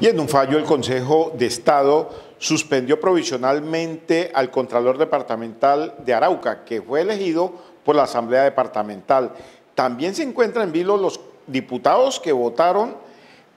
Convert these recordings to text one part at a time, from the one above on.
Y en un fallo el Consejo de Estado suspendió provisionalmente al Contralor Departamental de Arauca, que fue elegido por la Asamblea Departamental. También se encuentran en vilo los diputados que votaron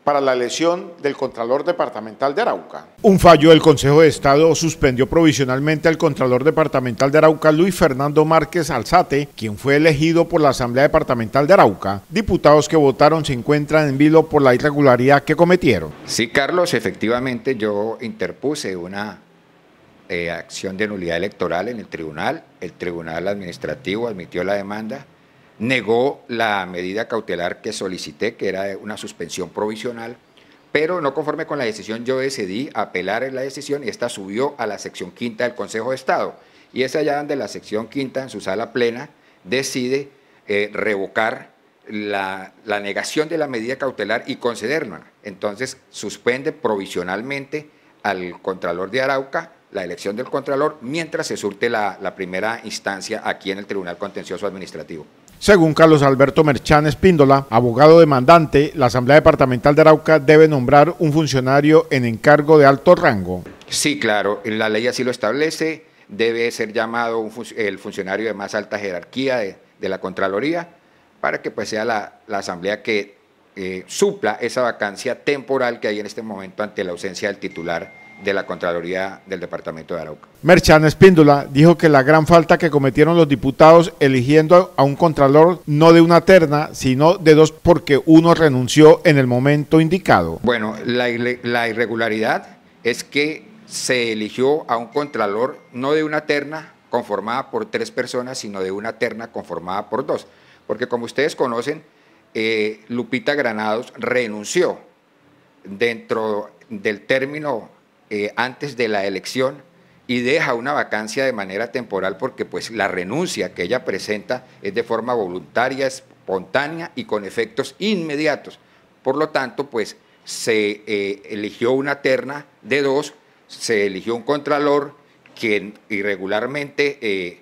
para la elección del Contralor Departamental de Arauca. Un fallo del Consejo de Estado suspendió provisionalmente al Contralor Departamental de Arauca Luis Fernando Márquez Alzate, quien fue elegido por la Asamblea Departamental de Arauca. Diputados que votaron se encuentran en vilo por la irregularidad que cometieron. Sí, Carlos, efectivamente yo interpuse una eh, acción de nulidad electoral en el tribunal. El tribunal administrativo admitió la demanda negó la medida cautelar que solicité, que era una suspensión provisional, pero no conforme con la decisión yo decidí apelar en la decisión y esta subió a la sección quinta del Consejo de Estado. Y es allá donde la sección quinta, en su sala plena, decide eh, revocar la, la, negación de la medida cautelar y concederla. Entonces suspende provisionalmente al Contralor de Arauca la elección del Contralor mientras se surte la, primera instancia aquí en el Tribunal Contencioso Administrativo. Según Carlos Alberto Merchán Espíndola, abogado demandante, la Asamblea Departamental de Arauca debe nombrar un funcionario en encargo de alto rango. Sí, claro, la ley así lo establece, debe ser llamado el funcionario de más alta jerarquía de, la Contraloría para que pues, sea la, Asamblea que eh, supla esa vacancia temporal que hay en este momento ante la ausencia del titular de la Contraloría del Departamento de Arauca. Merchan Espíndola dijo que la gran falta que cometieron los diputados eligiendo a un Contralor no de una terna, sino de dos porque uno renunció en el momento indicado. Bueno, la, irregularidad es que se eligió a un Contralor no de una terna conformada por tres personas, sino de una terna conformada por dos. Porque como ustedes conocen, eh, Lupita Granados renunció dentro del término eh, antes de la elección y deja una vacancia de manera temporal porque pues la renuncia que ella presenta es de forma voluntaria, espontánea y con efectos inmediatos. Por lo tanto, pues se eh, eligió una terna de dos, se eligió un contralor quien irregularmente eh,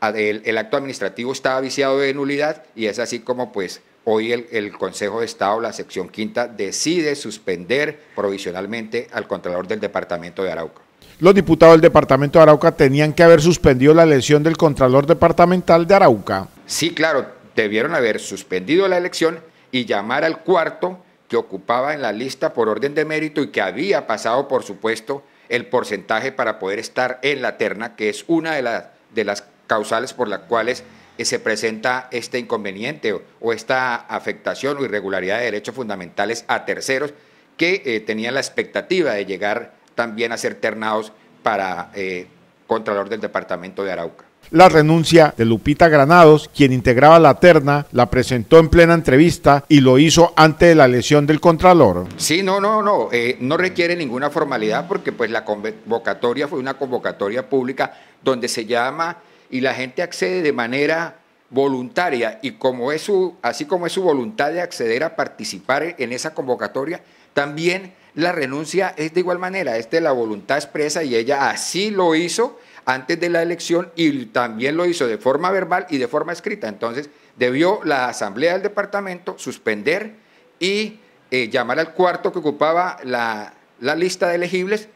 el acto administrativo estaba viciado de nulidad y es así como pues Hoy el, Consejo de Estado, la sección quinta, decide suspender provisionalmente al Contralor del Departamento de Arauca. Los diputados del Departamento de Arauca tenían que haber suspendido la elección del Contralor Departamental de Arauca. Sí, claro, debieron haber suspendido la elección y llamar al cuarto que ocupaba en la lista por orden de mérito y que había pasado, por supuesto, el porcentaje para poder estar en la terna, que es una de las causales por las cuales se presenta este inconveniente o, esta afectación o irregularidad de derechos fundamentales a terceros que eh, tenían la expectativa de llegar también a ser ternados para eh, Contralor del Departamento de Arauca. La renuncia de Lupita Granados, quien integraba la terna, la presentó en plena entrevista y lo hizo antes de la lesión del Contralor. Sí, no, no, no, eh, no requiere ninguna formalidad porque pues la convocatoria fue una convocatoria pública donde se llama y la gente accede de manera voluntaria y como es su, así como es su voluntad de acceder a participar en esa convocatoria, también la renuncia es de igual manera, es de la voluntad expresa y ella así lo hizo antes de la elección y también lo hizo de forma verbal y de forma escrita. Entonces, debió la Asamblea del Departamento suspender y eh, llamar al cuarto que ocupaba la lista de elegibles,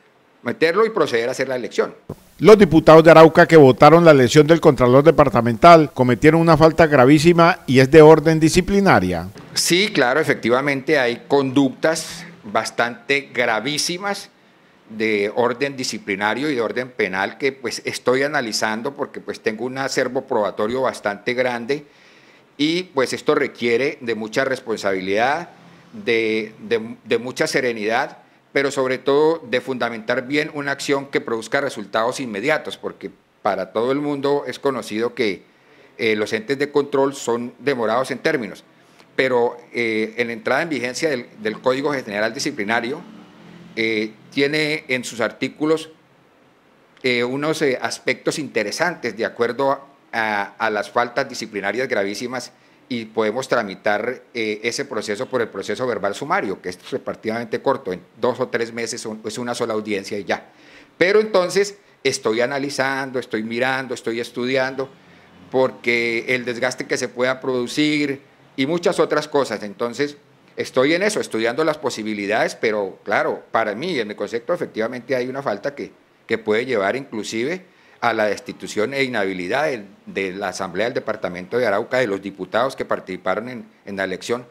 meterlo y proceder a hacer la elección. Los diputados de Arauca que votaron la elección del Contralor Departamental cometieron una falta gravísima y es de orden disciplinaria. Sí, claro, efectivamente hay conductas bastante gravísimas de orden disciplinario y de orden penal que pues estoy analizando porque pues tengo un acervo probatorio bastante grande y pues esto requiere de mucha responsabilidad, de, de mucha serenidad pero sobre todo de fundamentar bien una acción que produzca resultados inmediatos, porque para todo el mundo es conocido que eh, los entes de control son demorados en términos, pero eh, en la entrada en vigencia del, Código General Disciplinario eh, tiene en sus artículos unos aspectos interesantes de acuerdo a las faltas disciplinarias gravísimas y podemos tramitar eh, ese proceso por el proceso verbal sumario, que es repartidamente corto, en dos o tres meses es una sola audiencia y ya. Pero entonces estoy analizando, estoy mirando, estoy estudiando, porque el desgaste que se pueda producir y muchas otras cosas. Entonces, estoy en eso, estudiando las posibilidades, pero claro, para mí, en mi concepto, efectivamente hay una falta que, que puede llevar inclusive a la destitución e inhabilidad de, la Asamblea del Departamento de Arauca de los diputados que participaron en, la elección,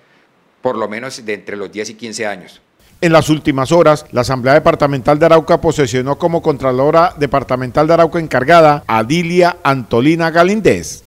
por lo menos de entre los 10 y 15 años. En las últimas horas, la Asamblea Departamental de Arauca posesionó como Contralora Departamental de Arauca encargada a Dilia Antolina Galindez.